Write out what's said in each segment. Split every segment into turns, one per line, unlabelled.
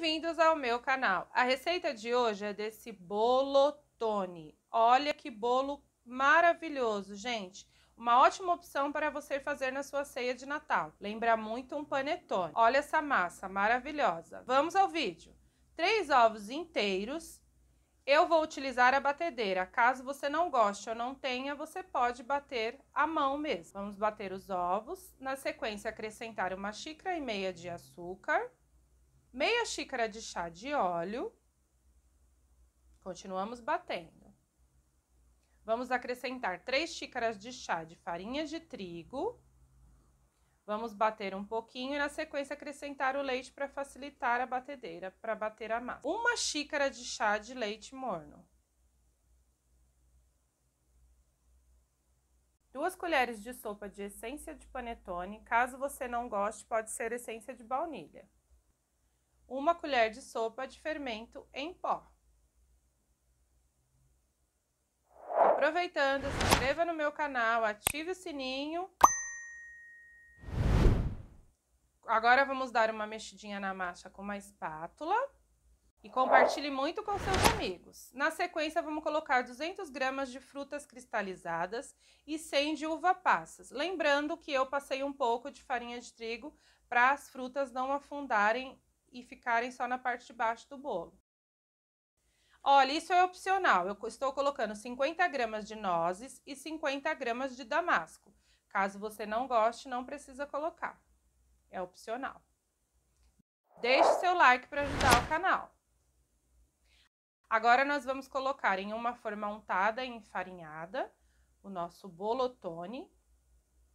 Bem-vindos ao meu canal. A receita de hoje é desse bolo tony. Olha que bolo maravilhoso, gente. Uma ótima opção para você fazer na sua ceia de Natal. Lembra muito um panetone. Olha essa massa maravilhosa. Vamos ao vídeo. Três ovos inteiros. Eu vou utilizar a batedeira. Caso você não goste ou não tenha, você pode bater à mão mesmo. Vamos bater os ovos. Na sequência, acrescentar uma xícara e meia de açúcar xícara de chá de óleo. Continuamos batendo. Vamos acrescentar 3 xícaras de chá de farinha de trigo. Vamos bater um pouquinho e na sequência acrescentar o leite para facilitar a batedeira para bater a massa. Uma xícara de chá de leite morno. Duas colheres de sopa de essência de panetone. Caso você não goste, pode ser essência de baunilha uma colher de sopa de fermento em pó. Aproveitando, se inscreva no meu canal, ative o sininho. Agora vamos dar uma mexidinha na massa com uma espátula e compartilhe muito com seus amigos. Na sequência, vamos colocar 200 gramas de frutas cristalizadas e 100 de uva passas. Lembrando que eu passei um pouco de farinha de trigo para as frutas não afundarem e ficarem só na parte de baixo do bolo. Olha, isso é opcional. Eu estou colocando 50 gramas de nozes e 50 gramas de damasco. Caso você não goste, não precisa colocar. É opcional. Deixe seu like para ajudar o canal. Agora nós vamos colocar em uma forma untada e enfarinhada o nosso bolotone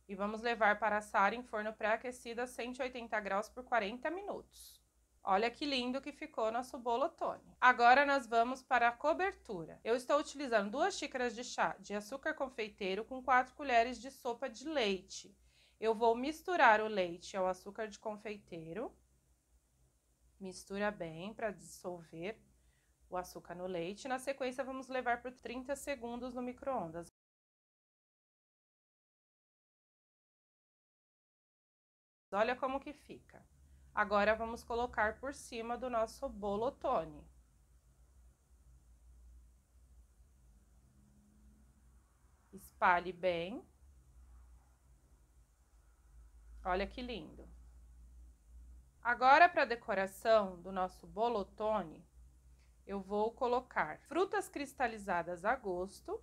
e vamos levar para assar em forno pré-aquecido a 180 graus por 40 minutos. Olha que lindo que ficou nosso bolo Tony. Agora nós vamos para a cobertura. Eu estou utilizando duas xícaras de chá de açúcar confeiteiro com quatro colheres de sopa de leite. Eu vou misturar o leite ao açúcar de confeiteiro. Mistura bem para dissolver o açúcar no leite. Na sequência, vamos levar por 30 segundos no micro-ondas. Olha como que fica. Agora, vamos colocar por cima do nosso bolotone. Espalhe bem. Olha que lindo. Agora, para decoração do nosso bolotone, eu vou colocar frutas cristalizadas a gosto.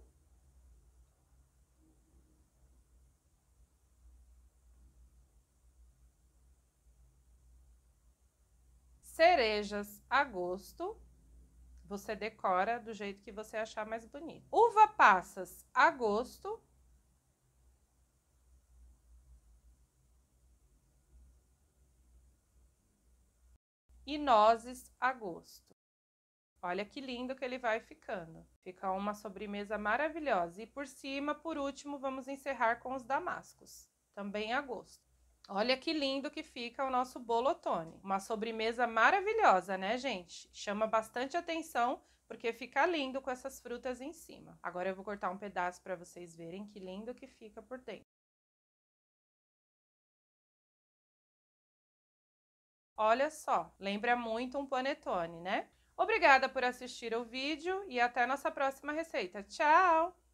cerejas a gosto. Você decora do jeito que você achar mais bonito. Uva passas a gosto. E nozes a gosto. Olha que lindo que ele vai ficando. Fica uma sobremesa maravilhosa. E por cima, por último, vamos encerrar com os damascos, também a gosto. Olha que lindo que fica o nosso bolotone. Uma sobremesa maravilhosa, né, gente? Chama bastante atenção porque fica lindo com essas frutas em cima. Agora eu vou cortar um pedaço para vocês verem que lindo que fica por dentro. Olha só, lembra muito um panetone, né? Obrigada por assistir o vídeo e até nossa próxima receita. Tchau!